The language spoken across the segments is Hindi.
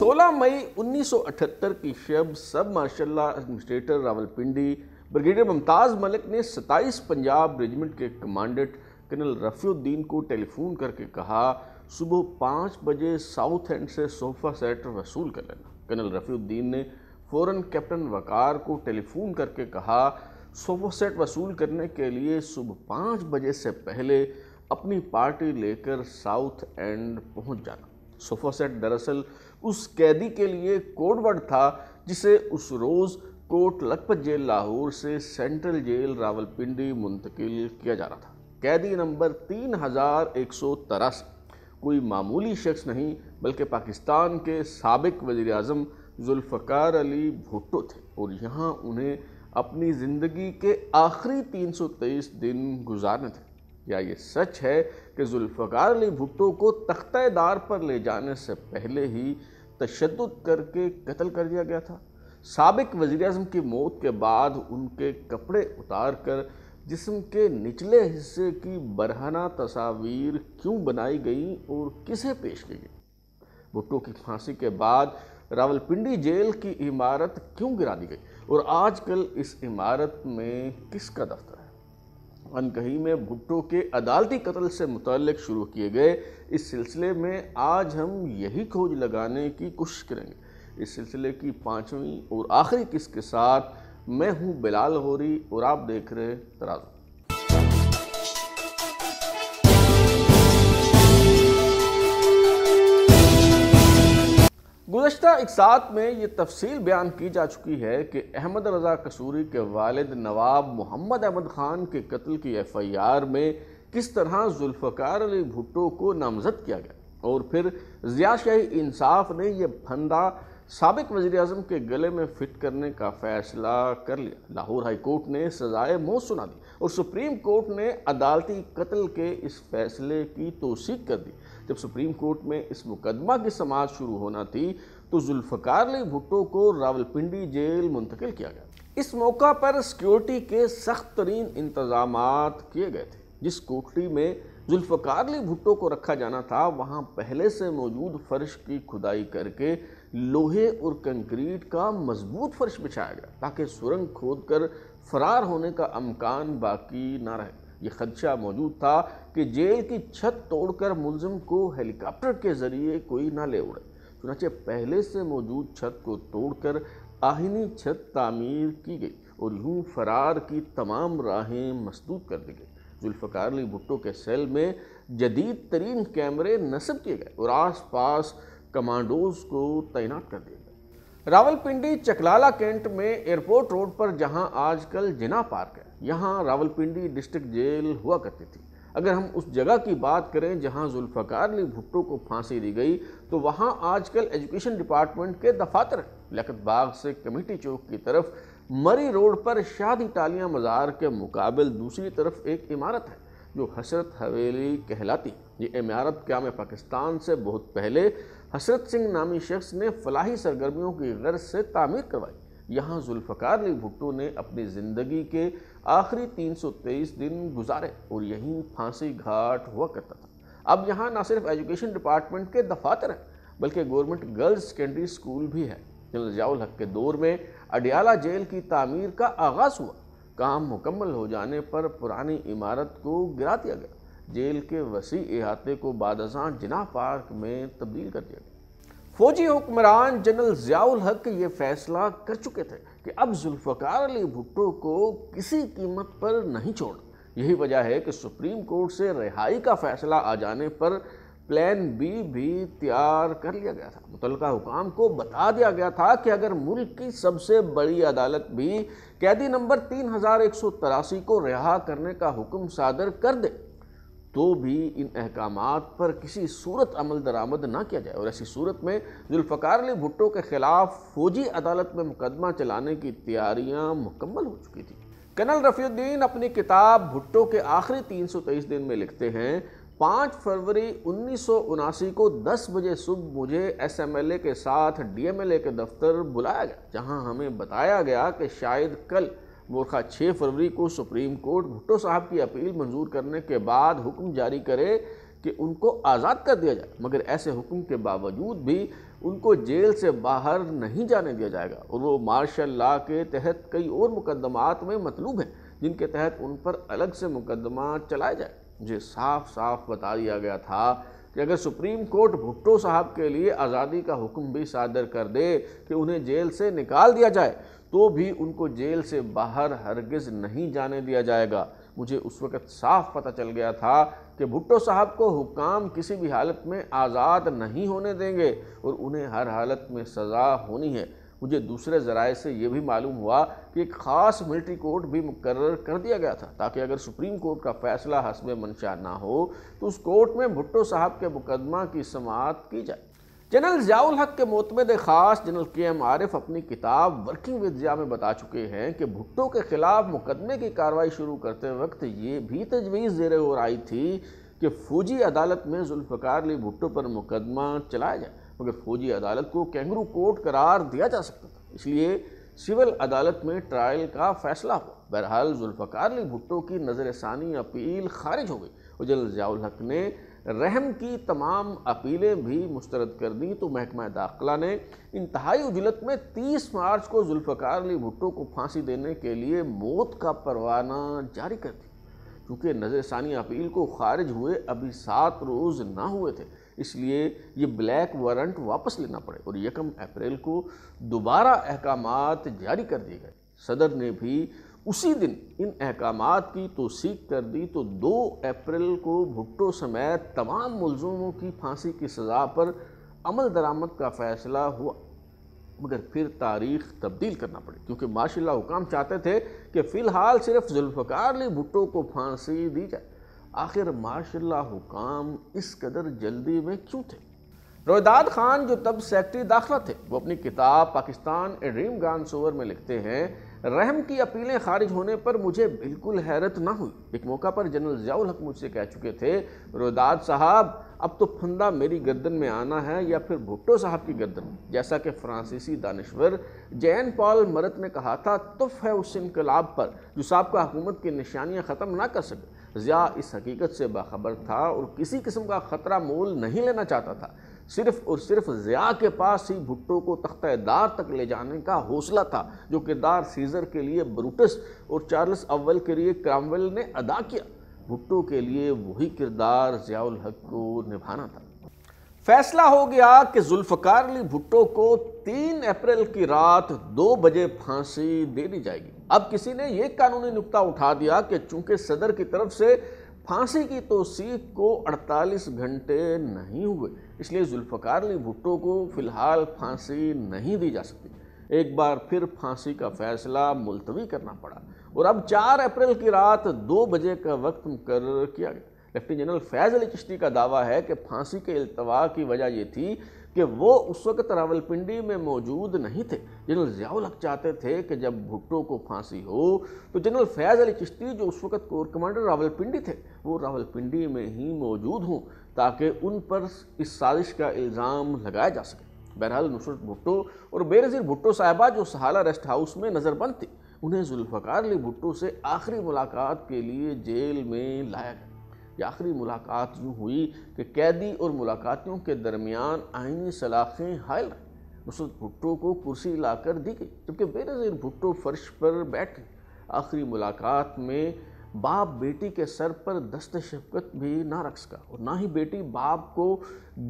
16 मई 1978 की शब सब martial administrator Rawalpindi brigadier Mumtaz Malik ने 27 पंजाब रेजिमेंट के कमांडेंट कर्नल रफ़ीउद्दीन को टेलीफोन करके कहा सुबह पाँच बजे साउथ एंड से सोफा सेट वसूल कर लेना कर्नल रफ़ीउद्दीन ने फ़ौर कैप्टन वकार को टेलीफोन करके कहा सोफा सेट वसूल करने के लिए सुबह पाँच बजे से पहले अपनी पार्टी लेकर साउथ एंड पहुँच जाना सोफा सेट दरअसल उस कैदी के लिए कोडवर्ड था जिसे उस रोज़ कोट लखपत जेल लाहौर से सेंट्रल जेल रावलपिंडी मुंतकिल किया जा रहा था कैदी नंबर तीन हज़ार एक सौ तिरासी कोई मामूली शख्स नहीं बल्कि पाकिस्तान के सबक वज़ी अजम जुल्फ़ार अली भुट्टो थे और यहाँ उन्हें अपनी ज़िंदगी के आखिरी तीन सौ तेईस दिन गुजारने थे क्या ये सच है कि जुल्फ़ार अली भुट्टो को तख्तेदार पर ले जाने से पहले ही तशद करके कत्ल कर दिया गया था सबक वज़ी अजम की मौत के बाद उनके कपड़े उतार कर जिसम के निचले हिस्से की बरहना तस्वीर क्यों बनाई गई और किसे पेश की गई भुट्टो की फांसी के बाद रावलपिंडी जेल की इमारत क्यों गिरा दी गई और आजकल इस इमारत में किसका दफ्तर अनकही में भुट्टो के अदालती कत्ल से मुतल शुरू किए गए इस सिलसिले में आज हम यही खोज लगाने की कोशिश करेंगे इस सिलसिले की पाँचवीं और आखिरी किस्त के साथ मैं हूँ बिलाल होरी और आप देख रहे हैं तराजू गुजशत एक साथ में ये तफसील बयान की जा चुकी है कि अहमद रज़ा कसूरी के वालद नवाब मोहम्मद अहमद ख़ान के कत्ल की एफ़ आई आर में किस तरह जुल्फकार अली भुट्टो को नामजद किया गया और फिर ज़िया शाही इंसाफ ने यह फंदा सबक वजी अजम के गले में फिट करने का फैसला कर लिया लाहौर हाई कोर्ट ने सजाए मौत सुना दी और सुप्रीम कोर्ट ने अदालती कत्ल के इस फैसले की तोसीक कर दी जब सुप्रीम कोर्ट में इस मुकदमा की समाज शुरू होना थी तो जुल्फ़कार भुट्टो को रावलपिंडी जेल मुंतकिल किया गया इस मौका पर सिक्योरिटी के सख्त तरीन इंतजाम किए गए थे जिस कोठरी में जुल्फ़कार भुट्टो को रखा जाना था वहाँ पहले से मौजूद फर्श की खुदाई करके लोहे और कंक्रीट का मजबूत फर्श बिछाया गया ताकि सुरंग खोद कर फरार होने का अमकान बाकी ना रहे ये खदशा मौजूद था कि जेल की छत तोड़कर मुलजम को हेलीकॉप्टर के ज़रिए कोई ना ले उड़े चुनाचे पहले से मौजूद छत को तोड़कर आहिनी छत तामीर की गई और यूँ फरार की तमाम राहें मसदूद कर दी गई जुल्फकार अली भुट्टो के सेल में जदीद तरीन कैमरे नस्ब किए गए और आस पास कमांडोज को तैनात कर दिया रावलपिंडी चकलाला कैंट में एयरपोर्ट रोड पर जहां आजकल जिना पार्क है यहां रावलपिंडी डिस्ट्रिक्ट जेल हुआ करती थी अगर हम उस जगह की बात करें जहां जुल्फ़कार अली भुट्टो को फांसी दी गई तो वहां आजकल एजुकेशन डिपार्टमेंट के दफातर लखत बाग से कमेटी चौक की तरफ मरी रोड पर शादी टालिया मज़ार के मुकाबल दूसरी तरफ एक इमारत है जो हसरत हवेली कहलाती ये इमारत क्या में पाकिस्तान से बहुत पहले हसरत सिंह नामी शख्स ने फलाही सरगर्मियों की गर्ज से तामीर करवाई यहाँ जुल्फ़कार अली भुट्टो ने अपनी ज़िंदगी के आखिरी 323 दिन गुजारे और यहीं फांसी घाट हुआ करता था अब यहाँ ना सिर्फ एजुकेशन डिपार्टमेंट के दफातर हैं बल्कि गवर्नमेंट गर्ल्स सेकेंडरी स्कूल भी है जनरल जयाउल हक के दौर में अडियाला जेल की तामीर का आगाज़ हुआ काम मुकम्मल हो जाने पर पुरानी इमारत को गिरा दिया गया जेल के वसी अहाते को बादशाह जिना पार्क में तब्दील कर दिया गया फौजी हुक्मरान जनरल ज़ियाउल हक ये फैसला कर चुके थे कि अब जुल्फ़कार अली भुट्टो को किसी कीमत पर नहीं छोड़ना यही वजह है कि सुप्रीम कोर्ट से रिहाई का फैसला आ जाने पर प्लान बी भी तैयार कर लिया गया था मुतल हुकाम को बता दिया गया था कि अगर मुल्क की सबसे बड़ी अदालत भी कैदी नंबर तीन हज़ार एक सौ तिरासी को रिहा करने का हुक्म सादर कर दे तो भी इन अहकाम पर किसी सूरत अमल दरामद ना किया जाए और ऐसी सूरत में जुल्फ़ार अली भुट्टो के ख़िलाफ़ फ़ौजी अदालत में मुकदमा चलाने की तैयारियाँ मुकम्मल हो चुकी थी कर्नल रफीद्दीन अपनी किताब भुट्टो के आखिरी तीन सौ तेईस दिन में लिखते हैं पाँच फरवरी उन्नीस सौ उनासी को दस बजे सुबह मुझे एस एम एल ए के साथ डी एम एल ए के दफ्तर बुलाया गया जहाँ हमें बताया गया कि शायद कल मोरखा छः फरवरी को सुप्रीम कोर्ट भुट्टो साहब की अपील मंजूर करने के बाद हुक्म जारी करे कि उनको आज़ाद कर दिया जाए मगर ऐसे हुक्म के बावजूद भी उनको जेल से बाहर नहीं जाने दिया जाएगा और वो मार्शल ला के तहत कई और मुकदमात में मतलूब हैं जिनके तहत उन पर अलग से मुकदमा चलाया जाए मुझे साफ साफ बता दिया गया था कि अगर सुप्रीम कोर्ट भुट्टो साहब के लिए आज़ादी का हुक्म भी सादर कर दे कि उन्हें जेल से निकाल दिया जाए तो भी उनको जेल से बाहर हरगिज नहीं जाने दिया जाएगा मुझे उस वक़्त साफ पता चल गया था कि भुट्टो साहब को हुकाम किसी भी हालत में आज़ाद नहीं होने देंगे और उन्हें हर हालत में सज़ा होनी है मुझे दूसरे ज़राए से ये भी मालूम हुआ कि एक ख़ास मिलिट्री कोर्ट भी मुकर कर दिया गया था ताकि अगर सुप्रीम कोर्ट का फ़ैसला हसब मंशा ना हो तो उस कोर्ट में भुट्टो साहब के मुकदमा की समात की जाए जनरल ज़ियाउल हक के मोतमद ख़ास जनरल के एम आरिफ अपनी किताब वर्किंग विद ज़िया में बता चुके हैं कि भुट्टो के ख़िलाफ़ मुकदमे की कार्रवाई शुरू करते वक्त ये भी तजवीज़ जेर और आई थी कि फौजी अदालत में जुल्फ़कार अली भुट्टो पर मुकदमा चलाया जाए मगर फौजी अदालत को कैंगरू कोर्ट करार दिया जा सकता था इसलिए सिविल अदालत में ट्रायल का फैसला हुआ बहरहाल जुल्फ़कार अली भुट्टो की नज़र षानी अपील खारिज हो गई और जनरल ज़ियाउल हक ने रहम की तमाम अपीलें भी मुस्तरद कर दी तो महकमा दाखिला ने इंतहाई उजलत में 30 मार्च को जुल्फ़कार अली भुट्टो को फांसी देने के लिए मौत का परवाना जारी कर दिया क्योंकि नज़र षानी अपील को खारिज हुए अभी सात रोज़ ना हुए थे इसलिए ये ब्लैक वारंट वापस लेना पड़े और यकम अप्रैल को दोबारा अहकाम जारी कर दिए गए सदर ने भी उसी दिन इन अहकाम की तोसीक कर दी तो दो अप्रैल को भुट्टो समेत तमाम मुलजमों की फांसी की सज़ा पर अमल दरामद का फ़ैसला हुआ मगर फिर तारीख तब्दील करना पड़ी क्योंकि माशा हुकाम चाहते थे कि फ़िलहाल सिर्फ जुल्फ़कार अली भुट्टो को फांसी दी जाए आखिर माशा हुकाम इस कदर जल्दी में क्यों थे रोहदाद खान जो तब सेक्रेटरी दाखिला थे वो अपनी किताब Pakistan a dream gone sour में लिखते हैं रहम की अपीलें खारिज होने पर मुझे बिल्कुल हैरत ना हुई एक मौका पर जनरल ज़ियाउल हक मुझसे कह चुके थे रोदाद साहब अब तो फंदा मेरी गर्दन में आना है या फिर भुट्टो साहब की गर्दन में जैसा कि फ्रांसीसी दानश्वर जैन पॉल मरत ने कहा था तुफ है उस इनकलाब पर जो साहब का हुकूमत की निशानियाँ ख़त्म ना कर सके ज़िया इस हकीकत से बाखबर था और किसी किस्म का ख़तरा मोल नहीं लेना चाहता था सिर्फ और सिर्फ ज़िया के पास ही भुट्टो को तख्तेदार तक ले जाने का हौसला था जो किरदार सीज़र के लिए ब्रूटस और चार्ल्स अव्वल के लिए क्रामवेल ने अदा किया भुट्टो के लिए वही किरदार ज़ियाउल हक को निभाना था फैसला हो गया कि जुल्फ़कार अली भुट्टो को तीन अप्रैल की रात दो बजे फांसी दे दी जाएगी अब किसी ने यह कानूनी नुकता उठा दिया कि चूंकि सदर की तरफ से फांसी की तोसीक को 48 घंटे नहीं हुए इसलिए जुल्फ़कार अली भुट्टो को फ़िलहाल फांसी नहीं दी जा सकती एक बार फिर फांसी का फैसला मुलतवी करना पड़ा और अब 4 अप्रैल की रात 2 बजे का वक्त मुकर किया गया लेफ्टिनेंट जनरल फैज़ अली चिश्ती का दावा है कि फांसी के अल्तवा की वजह ये थी कि वो उस वक्त रावलपिंडी में मौजूद नहीं थे जनरल ज़ियाउल हक चाहते थे कि जब भुट्टो को फांसी हो तो जनरल फैज़ अली चिश्ती जो उस वक्त कोर कमांडर रावलपिंडी थे वो रावलपिंडी में ही मौजूद हों ताकि उन पर इस साजिश का इल्ज़ाम लगाया जा सके बहरहाल नुसरत भुट्टो और बेनज़ीर भुट्टो साहिबा जो सहाला रेस्ट हाउस में नज़रबंद थी उन्हें जुल्फ़कार अली भुट्टो से आखिरी मुलाकात के लिए जेल में लाया गया ये आखिरी मुलाकात यूँ हुई कि कैदी और मुलाकातियों के दरमियान आइनी सलाखें हायल रहीं नुसरत भुट्टो को कुर्सी लाकर दी गई जबकि बेनज़ीर भुट्टो फर्श पर बैठ गई आखिरी मुलाकात में बाप बेटी के सर पर दस्त शफकत भी ना रख सका और ना ही बेटी बाप को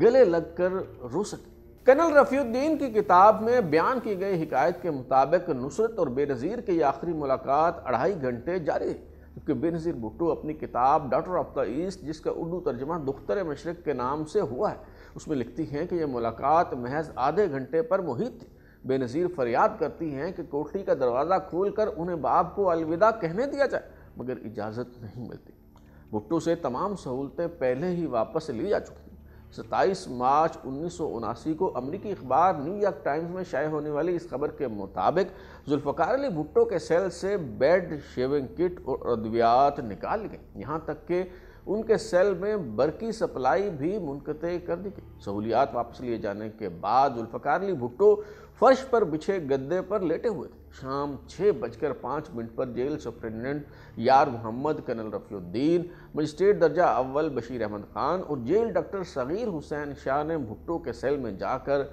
गले लगकर रो सकी कर्नल रफ़ीउद्दीन की किताब में बयान की गई हिकायत के मुताबिक नुसरत और बेनज़ीर की आखिरी मुलाकात अढ़ाई घंटे जारी रही जबकि बेनज़ीर भुट्टो अपनी किताब डॉटर ऑफ द ईस्ट जिसका उर्दू तर्जमा दुख्तर मशरक़ के नाम से हुआ है उसमें लिखती हैं कि यह मुलाकात महज आधे घंटे पर मुहित थी बेनज़ीर फरियाद करती हैं कि कोठरी का दरवाज़ा खोल कर उन्हें बाप को अलविदा कहने दिया जाए मगर इजाज़त नहीं मिलती भुट्टो से तमाम सहूलतें पहले ही वापस ली जा चुकी सत्ताईस मार्च उन्नीस को अमरीकी अखबार न्यूयॉर्क टाइम्स में शाये होने वाली इस खबर के मुताबिक जुल्फकार अली भुट्टो के सेल से बेड शेविंग किट और अद्वियात निकाल गई यहाँ तक कि उनके सेल में बरकी सप्लाई भी मुनक़ कर दी गई सहूलियात वापस लिए जाने के बाद जुल्फकार अली भुट्टो फर्श पर बिछे गद्दे पर लेटे हुए थे शाम छः बजकर पाँच मिनट पर जेल सुप्रिंटेंडेंट यार मोहम्मद कर्नल रफीउद्दीन मजिस्ट्रेट दर्जा अव्वल बशीर अहमद खान और जेल डॉक्टर सगीर हुसैन शाह ने भुट्टो के सेल में जाकर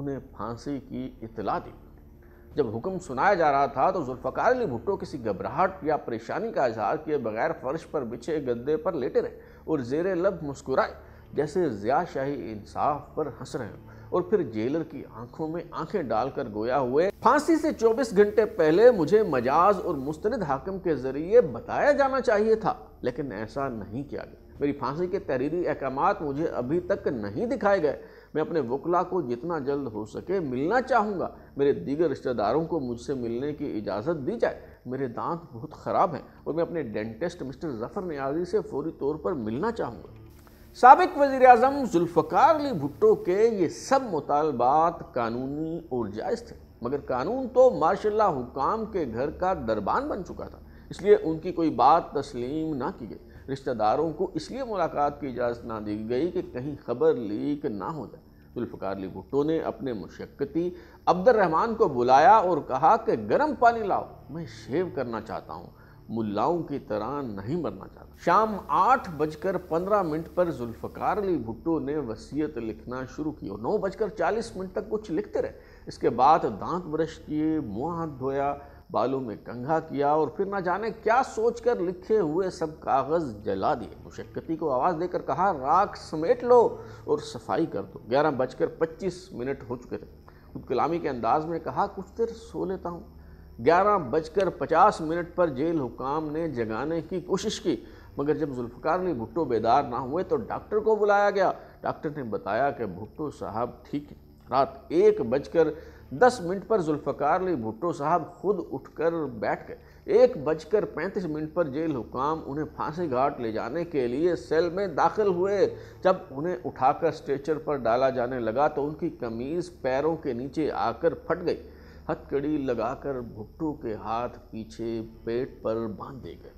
उन्हें फांसी की इतला दी जब हुक्म सुनाया जा रहा था तो जुल्फ़कार अली भुट्टो किसी घबराहट या परेशानी का इजहार किए बगैर फर्श पर बिछे गद्दे पर लेटे रहे और जेर लब मुस्कुराए जैसे ज़िया शाही इंसाफ पर हंस रहे हों और फिर जेलर की आंखों में आंखें डालकर गोया हुए फांसी से 24 घंटे पहले मुझे मजाज और मुस्तनद हाकम के जरिए बताया जाना चाहिए था लेकिन ऐसा नहीं किया गया मेरी फांसी के तहरीरी अहकाम मुझे अभी तक नहीं दिखाए गए मैं अपने वकला को जितना जल्द हो सके मिलना चाहूँगा मेरे दीगर रिश्तेदारों को मुझसे मिलने की इजाज़त दी जाए मेरे दांत बहुत ख़राब हैं और मैं अपने डेंटिस्ट मिस्टर जफ़र न्याजी से फौरी तौर पर मिलना चाहूँगा सबक वजी अजम जुल्फकार अली भुट्टो के ये सब मुतालबात कानूनी और जायज़ थे मगर कानून तो माशा हुकाम के घर का दरबान बन चुका था इसलिए उनकी कोई बात तस्लीम ना की गई रिश्तेदारों को इसलिए मुलाकात की इजाज़त ना दी गई कि कहीं खबर लीक ना हो जाए जुल्फकार अली भुट्टो ने अपने मुशक्ती अब्दुलरहमान को बुलाया और कहा कि गर्म पानी लाओ मैं शेव करना चाहता हूँ मुल्लाओं की तरह नहीं मरना चाहता शाम आठ बजकर पंद्रह मिनट पर जुल्फ़कार अली भुट्टो ने वसीयत लिखना शुरू की और नौ बजकर चालीस मिनट तक कुछ लिखते रहे इसके बाद दांत ब्रश किए मुँह हाथ धोया बालों में कंघा किया और फिर ना जाने क्या सोचकर लिखे हुए सब कागज़ जला दिए मुशक्कती को आवाज़ देकर कहा राख समेट लो और सफाई कर दो ग्यारह बजकर पच्चीस मिनट हो चुके थे खुद कलामी के अंदाज में कहा कुछ देर सो लेता हूँ ग्यारह बजकर पचास मिनट पर जेल हुकाम ने जगाने की कोशिश की मगर जब जुल्फकार ने भुट्टो बेदार ना हुए तो डॉक्टर को बुलाया गया डॉक्टर ने बताया कि भुट्टो साहब ठीक है रात एक बजकर दस मिनट पर जुल्फकार अली भुट्टो साहब खुद उठकर बैठ गए एक बजकर पैंतीस मिनट पर जेल हुकाम उन्हें फांसी घाट ले जाने के लिए सेल में दाखिल हुए जब उन्हें उठाकर स्ट्रेचर पर डाला जाने लगा तो उनकी कमीज़ पैरों के नीचे आकर फट गई हथकड़ी लगाकर भुट्टो के हाथ पीछे पेट पर बांध दिए गए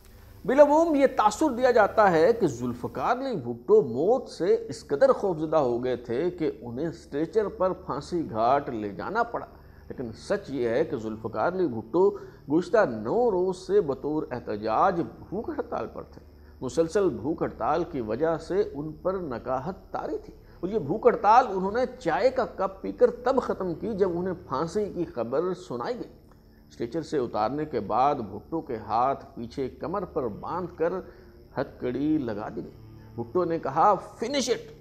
बिलवोम ये तासुर दिया जाता है कि जुल्फ़कार ने भुट्टो मौत से इस कदर खौफजदा हो गए थे कि उन्हें स्ट्रेचर पर फांसी घाट ले जाना पड़ा लेकिन सच ये है कि जुल्फ़कार ने भुट्टो गुज्तर नौ रोज़ से बतौर एहतजाज भूख हड़ताल पर थे मुसलसल भूख हड़ताल की वजह से उन पर नकाहत तारी थी और ये भूख हड़ताल उन्होंने चाय का कप पीकर तब ख़त्म की जब उन्हें फांसी की खबर सुनाई गई स्ट्रेचर से उतारने के बाद भुट्टो के हाथ पीछे कमर पर बांध कर हथकड़ी लगा दी गई भुट्टो ने कहा फिनिश इट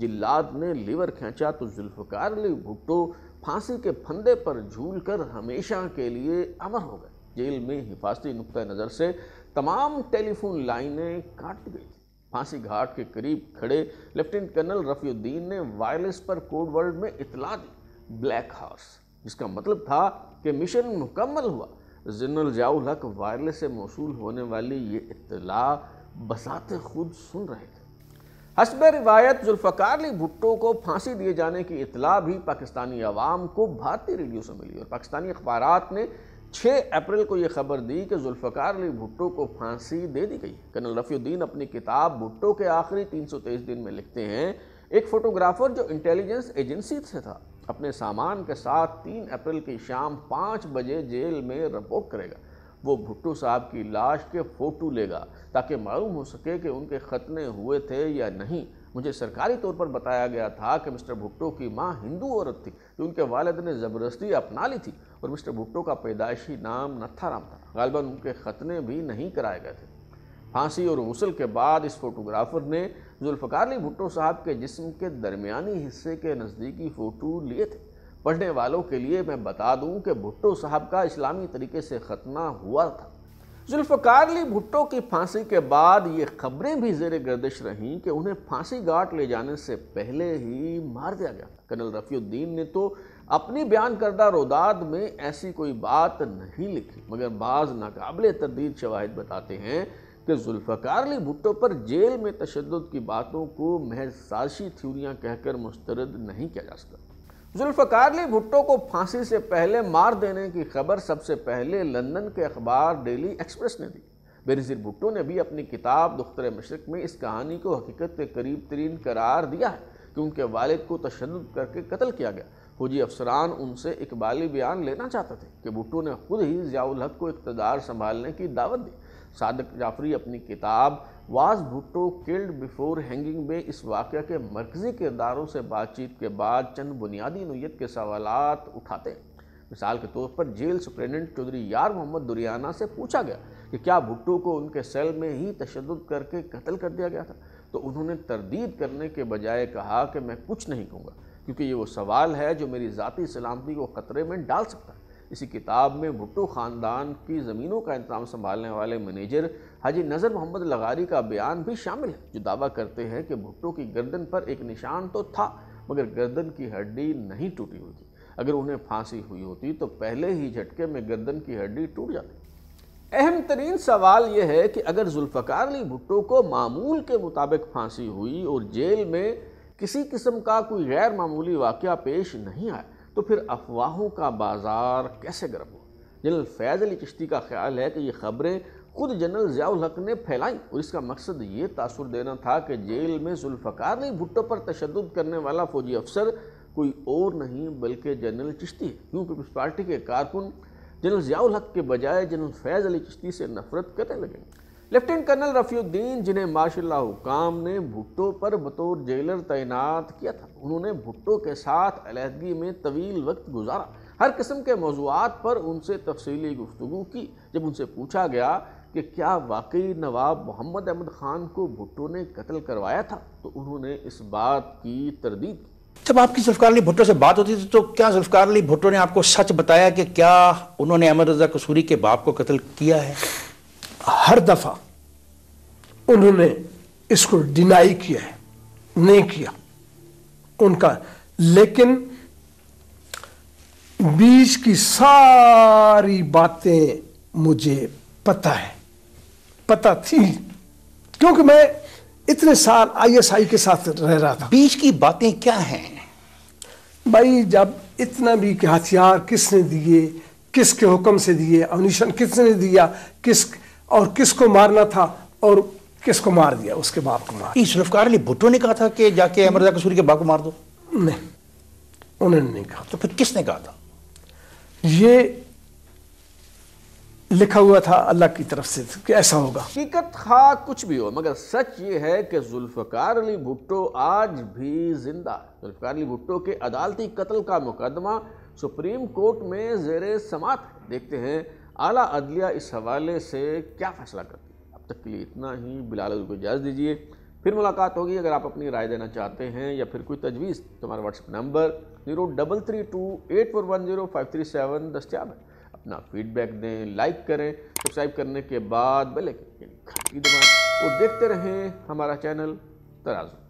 जिल्लाद ने लीवर खींचा तो जुल्फ़कार अली भुट्टो फांसी के फंदे पर झूल कर हमेशा के लिए अमर हो गए जेल में हिफाजती नुक़ नज़र से तमाम टेलीफोन लाइनें काट गई थी फांसी घाट के करीब खड़े लेफ्टिनेंट कर्नल रफ़ीउद्दीन ने वायरलेस पर कोड वर्ड में इतला दी ब्लैक हाउस जिसका मतलब था कि मिशन मुकम्मल हुआ जनरल जाउल हक वायरलेस से मौसू होने वाली ये इतला बसात खुद सुन रहे थे हसब रिवायत जुल्फ़कार अली भुट्टो को फांसी दिए जाने की इतला भी पाकिस्तानी आवाम को भारतीय रेडियो से मिली और पाकिस्तानी अखबार ने छः अप्रैल को यह खबर दी कि जुल्फ़कार अली भुट्टो को फांसी दे दी गई कर्नल रफ़ीउद्दीन अपनी किताब भुट्टो के आखिरी तेईस दिन में लिखते हैं एक फ़ोटोग्राफ़र जो इंटेलिजेंस एजेंसी से था अपने सामान के साथ तीन अप्रैल की शाम पाँच बजे जेल में रिपोर्ट करेगा वो भुट्टो साहब की लाश के फ़ोटो लेगा ताकि मालूम हो सके कि उनके खतने हुए थे या नहीं मुझे सरकारी तौर पर बताया गया था कि मिस्टर भुट्टो की माँ हिंदू औरत थी जो तो उनके वालद ने ज़बरदस्ती अपना ली थी और मिस्टर भुट्टो का पैदाइशी नाम नत्थाराम था गालबा उनके ख़तने भी नहीं कराए गए थे फांसी और गसल के बाद इस फोटोग्राफ़र ने जुल्फ़कार अली भुट्टो साहब के जिस्म के दरमियानी हिस्से के नज़दीकी फ़ोटो लिए थे पढ़ने वालों के लिए मैं बता दूं कि भुट्टो साहब का इस्लामी तरीके से खतना हुआ था जुल्फ़कार अली भुट्टो की फांसी के बाद ये खबरें भी जेर गर्दिश रहीं कि उन्हें फांसी घाट ले जाने से पहले ही मार दिया गया था कर्नल रफ़ीउद्दीन ने तो अपनी बयान करदा रोदाद में ऐसी कोई बात नहीं लिखी मगर बाज़ नाकबिल तरदीद शवाहद बताते हैं कि जुल्फ़कार अली भुट्टो पर जेल में तशद की बातों को महज साजिशी थ्यूरियाँ कहकर मुस्तरद नहीं किया जा सकता जुल्फ़कार अली भुट्टो को फांसी से पहले मार देने की खबर सबसे पहले लंदन के अखबार डेली एक्सप्रेस ने दी बेनज़ीर भुट्टो ने भी अपनी किताब दुख्तर मशरक में इस कहानी को हकीकत के करीब तरीन करार दिया है कि उनके वालद को तशद करके कत्ल किया गया फौजी अफसरान उनसे इकबाली बयान लेना चाहते थे कि भुट्टो ने खुद ही ज़ियाउल हक को इकतदार संभालने की दावत दी सादक जाफरी अपनी किताब was Bhutto killed before hanging में इस वाक़ के मरकज़ी किरदारों से बातचीत के बाद चंद बुनियादी नोयत के सवाल उठाते हैं मिसाल के तौर पर जेल सुप्रेंडेंट चौधरी यार मोहम्मद दुरियाना से पूछा गया कि क्या भुट्टो को उनके सेल में ही तशद करके कत्ल कर दिया गया था तो उन्होंने तरदीद करने के बजाय कहा कि मैं कुछ नहीं कहूँगा क्योंकि ये वो सवाल है जो मेरी ज़ाती सलामती को ख़तरे में डाल सकता है इसी किताब में भुट्टो ख़ानदान की ज़मीनों का इंतजाम संभालने वाले मैनेजर हाजी नज़र मोहम्मद लगारी का बयान भी शामिल है जो दावा करते हैं कि भुट्टो की गर्दन पर एक निशान तो था मगर गर्दन की हड्डी नहीं टूटी हुई थी अगर उन्हें फांसी हुई होती तो पहले ही झटके में गर्दन की हड्डी टूट जाती अहम तरीन सवाल यह है कि अगर जुल्फ़कार अली भुट्टो को मामूल के मुताबिक फांसी हुई और जेल में किसी किस्म का कोई गैर मामूली वाक़ पेश नहीं आया तो फिर अफवाहों का बाज़ार कैसे गर्म हो जनरल फैज़ अली चिश्ती का ख्याल है कि ये खबरें खुद जनरल ज़ियाउल हक ने फैलाई और इसका मकसद ये तासुर देना था कि जेल में जुल्फ़कार नहीं भुट्टो पर तशद करने वाला फौजी अफसर कोई और नहीं बल्कि जनरल चिश्ती है क्यों पीपल्स पार्टी के कारकुन जनरल ज़ियाउल हक के बजाय जनरल फैज़ अली चिश्ती से नफरत करने लगेंगे लेफ्टिनेंट कर्नल रफीउद्दीन जिन्हें माशाल्लाह हुकाम ने भुट्टो पर बतौर जेलर तैनात किया था उन्होंने भुट्टो के साथ अलहदगी में तवील वक्त गुजारा हर किस्म के मौजूद पर उनसे तफसीली गुफ्तु की जब उनसे पूछा गया कि क्या वाकई नवाब मोहम्मद अहमद खान को भुट्टो ने कत्ल करवाया था तो उन्होंने इस बात की तरदीद की जब आपकी जुल्फकार अली भुट्टो से बात होती थी तो क्या जुल्फकार अली भुट्टो ने आपको सच बताया कि क्या उन्होंने अहमद रजा कसूरी के बाप को कत्ल किया है हर दफ़ा उन्होंने इसको डिनाई किया है नहीं किया उनका लेकिन बीच की सारी बातें मुझे पता है पता थी क्योंकि मैं इतने साल आईएसआई के साथ रह रहा था बीच की बातें क्या हैं भाई जब इतना भी कि हथियार किसने दिए किसके हुक्म से दिए अवनीशन किसने दिया किस और किसको मारना था और किसको मार दिया उसके बाप को मार जुल्फकार अली भुट्टो ने कहा था कि जाके अमरजा कसूरी के बाप को मार दो नहीं उन्होंने नहीं कहा तो फिर किसने कहा था ये लिखा हुआ था अल्लाह की तरफ से कि ऐसा होगा हकीकत खा कुछ भी हो मगर सच ये है कि जुल्फ़कार अली भुट्टो आज भी जिंदा है जुल्फ़कार अली भुट्टो के अदालती कत्ल का मुकदमा सुप्रीम कोर्ट में जेर समात देखते हैं आला अदलिया इस हवाले से क्या फ़ैसला करती है अब तक के लिए इतना ही बिलाल को इजाज़ दीजिए फिर मुलाकात होगी अगर आप अपनी राय देना चाहते हैं या फिर कोई तजवीज़ तो हमारा WhatsApp number zero double three two eight four one zero five three seven दस्तियाब है अपना फीडबैक दें लाइक करें सब्सक्राइब करने के बाद बेल घंटी दबाएं और देखते रहें हमारा चैनल तराजू